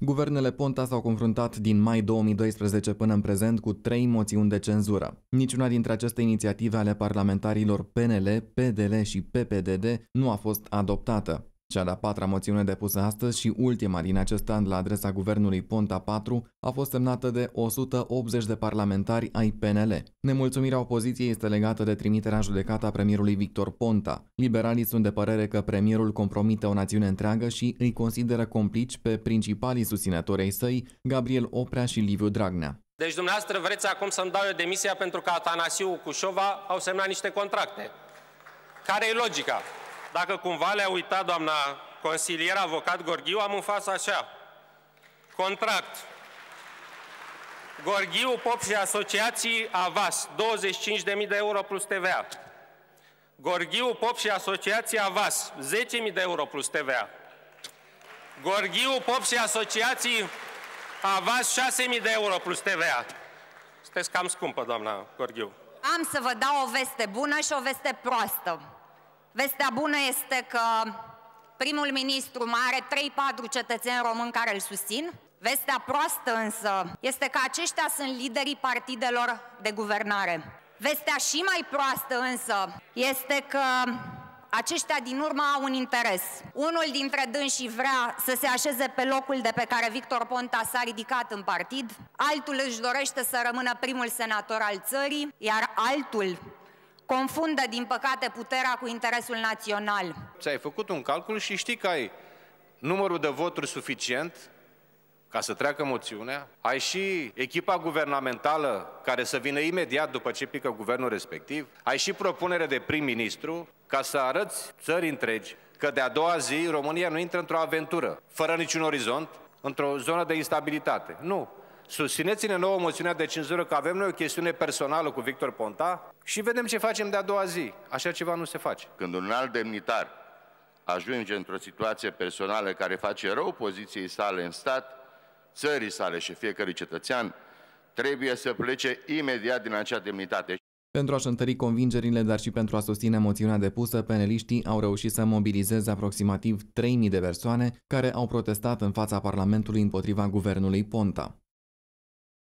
Guvernele Ponta s-au confruntat din mai 2012 până în prezent cu trei moțiuni de cenzură. Niciuna dintre aceste inițiative ale parlamentarilor PNL, PDL și PPDD nu a fost adoptată. Cea de-a patra moțiune depusă astăzi și ultima din acest an la adresa guvernului Ponta 4 a fost semnată de 180 de parlamentari ai PNL. Nemulțumirea opoziției este legată de trimiterea judecată a premierului Victor Ponta. Liberalii sunt de părere că premierul compromite o națiune întreagă și îi consideră complici pe principalii susținători ai săi, Gabriel Oprea și Liviu Dragnea. Deci dumneavoastră vreți acum să-mi dau eu demisia pentru că Atanasiu Șova au semnat niște contracte. Care e logica? Dacă cumva le-a uitat doamna consilier avocat Gorghiu, am în față așa. Contract. Gorghiu, Pop și Asociații Avas, 25.000 de euro plus TVA. Gorghiu, Pop și Asociații Avas, 10.000 de euro plus TVA. Gorghiu, Pop și Asociații Avas, 6.000 de euro plus TVA. Sunteți cam scumpă, doamna Gorghiu. Am să vă dau o veste bună și o veste proastă. Vestea bună este că primul ministru mai are 3-4 cetățeni români care îl susțin. Vestea proastă însă este că aceștia sunt liderii partidelor de guvernare. Vestea și mai proastă însă este că aceștia din urmă au un interes. Unul dintre dânsii vrea să se așeze pe locul de pe care Victor Ponta s-a ridicat în partid, altul își dorește să rămână primul senator al țării, iar altul confundă, din păcate, puterea cu interesul național. Ți-ai făcut un calcul și știi că ai numărul de voturi suficient ca să treacă moțiunea, ai și echipa guvernamentală care să vină imediat după ce pică guvernul respectiv, ai și propunere de prim-ministru ca să arăți țări întregi că de-a doua zi România nu intră într-o aventură, fără niciun orizont, într-o zonă de instabilitate. Nu, Susțineți-ne nouă moțiunea de cenzură că avem noi o chestiune personală cu Victor Ponta și vedem ce facem de-a doua zi. Așa ceva nu se face. Când un alt demnitar ajunge într-o situație personală care face rău poziției sale în stat, țării sale și fiecărui cetățean, trebuie să plece imediat din acea demnitate. Pentru a-și întări convingerile, dar și pentru a susține moțiunea depusă, peneliștii au reușit să mobilizeze aproximativ 3.000 de persoane care au protestat în fața Parlamentului împotriva guvernului Ponta.